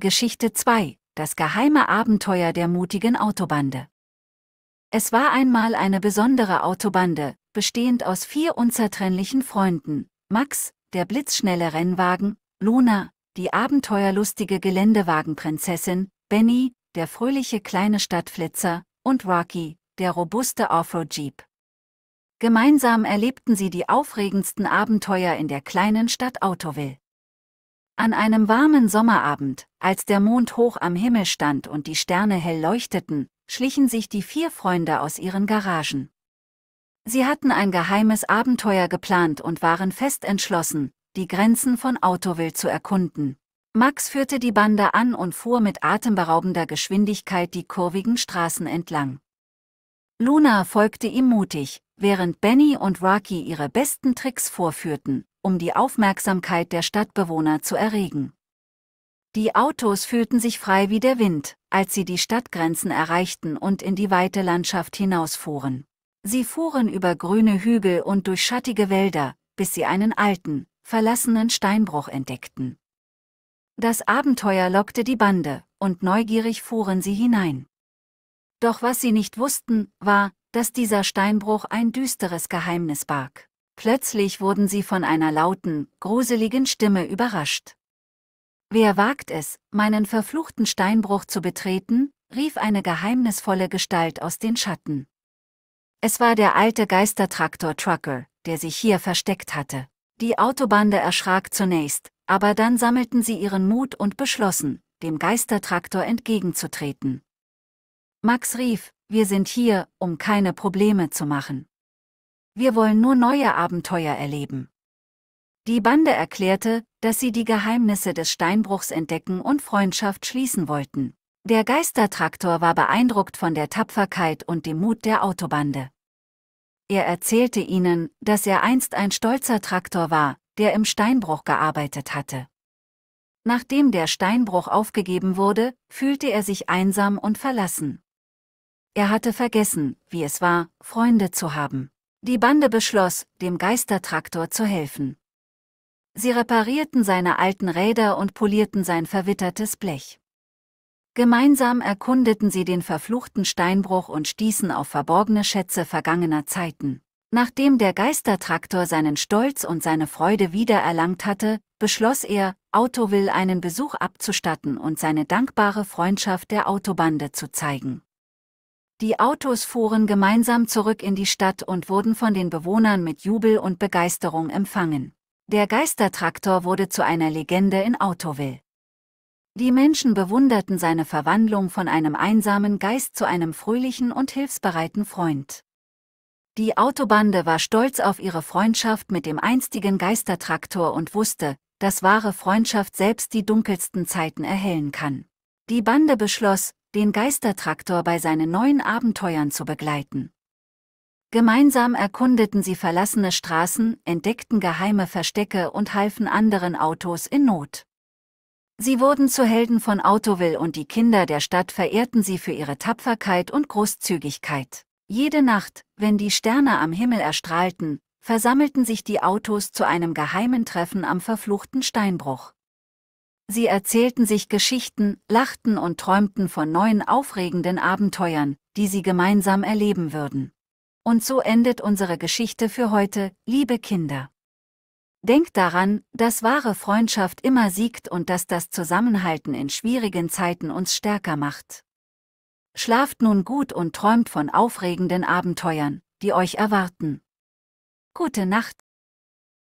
Geschichte 2 Das geheime Abenteuer der mutigen Autobande Es war einmal eine besondere Autobande, bestehend aus vier unzertrennlichen Freunden, Max, der blitzschnelle Rennwagen, Luna, die abenteuerlustige Geländewagenprinzessin, Benny, der fröhliche kleine Stadtflitzer, und Rocky, der robuste Offroad-Jeep. Gemeinsam erlebten sie die aufregendsten Abenteuer in der kleinen Stadt Autoville. An einem warmen Sommerabend, als der Mond hoch am Himmel stand und die Sterne hell leuchteten, schlichen sich die vier Freunde aus ihren Garagen. Sie hatten ein geheimes Abenteuer geplant und waren fest entschlossen, die Grenzen von Autoville zu erkunden. Max führte die Bande an und fuhr mit atemberaubender Geschwindigkeit die kurvigen Straßen entlang. Luna folgte ihm mutig, während Benny und Rocky ihre besten Tricks vorführten, um die Aufmerksamkeit der Stadtbewohner zu erregen. Die Autos fühlten sich frei wie der Wind, als sie die Stadtgrenzen erreichten und in die weite Landschaft hinausfuhren. Sie fuhren über grüne Hügel und durch schattige Wälder, bis sie einen alten, verlassenen Steinbruch entdeckten. Das Abenteuer lockte die Bande, und neugierig fuhren sie hinein. Doch was sie nicht wussten, war, dass dieser Steinbruch ein düsteres Geheimnis barg. Plötzlich wurden sie von einer lauten, gruseligen Stimme überrascht. Wer wagt es, meinen verfluchten Steinbruch zu betreten? rief eine geheimnisvolle Gestalt aus den Schatten. Es war der alte Geistertraktor-Trucker, der sich hier versteckt hatte. Die Autobande erschrak zunächst, aber dann sammelten sie ihren Mut und beschlossen, dem Geistertraktor entgegenzutreten. Max rief, wir sind hier, um keine Probleme zu machen wir wollen nur neue Abenteuer erleben. Die Bande erklärte, dass sie die Geheimnisse des Steinbruchs entdecken und Freundschaft schließen wollten. Der Geistertraktor war beeindruckt von der Tapferkeit und dem Mut der Autobande. Er erzählte ihnen, dass er einst ein stolzer Traktor war, der im Steinbruch gearbeitet hatte. Nachdem der Steinbruch aufgegeben wurde, fühlte er sich einsam und verlassen. Er hatte vergessen, wie es war, Freunde zu haben. Die Bande beschloss, dem Geistertraktor zu helfen. Sie reparierten seine alten Räder und polierten sein verwittertes Blech. Gemeinsam erkundeten sie den verfluchten Steinbruch und stießen auf verborgene Schätze vergangener Zeiten. Nachdem der Geistertraktor seinen Stolz und seine Freude wiedererlangt hatte, beschloss er, Autowill einen Besuch abzustatten und seine dankbare Freundschaft der Autobande zu zeigen. Die Autos fuhren gemeinsam zurück in die Stadt und wurden von den Bewohnern mit Jubel und Begeisterung empfangen. Der Geistertraktor wurde zu einer Legende in Autoville. Die Menschen bewunderten seine Verwandlung von einem einsamen Geist zu einem fröhlichen und hilfsbereiten Freund. Die Autobande war stolz auf ihre Freundschaft mit dem einstigen Geistertraktor und wusste, dass wahre Freundschaft selbst die dunkelsten Zeiten erhellen kann. Die Bande beschloss, den Geistertraktor bei seinen neuen Abenteuern zu begleiten. Gemeinsam erkundeten sie verlassene Straßen, entdeckten geheime Verstecke und halfen anderen Autos in Not. Sie wurden zu Helden von Autoville und die Kinder der Stadt verehrten sie für ihre Tapferkeit und Großzügigkeit. Jede Nacht, wenn die Sterne am Himmel erstrahlten, versammelten sich die Autos zu einem geheimen Treffen am verfluchten Steinbruch. Sie erzählten sich Geschichten, lachten und träumten von neuen aufregenden Abenteuern, die sie gemeinsam erleben würden. Und so endet unsere Geschichte für heute, liebe Kinder. Denkt daran, dass wahre Freundschaft immer siegt und dass das Zusammenhalten in schwierigen Zeiten uns stärker macht. Schlaft nun gut und träumt von aufregenden Abenteuern, die euch erwarten. Gute Nacht!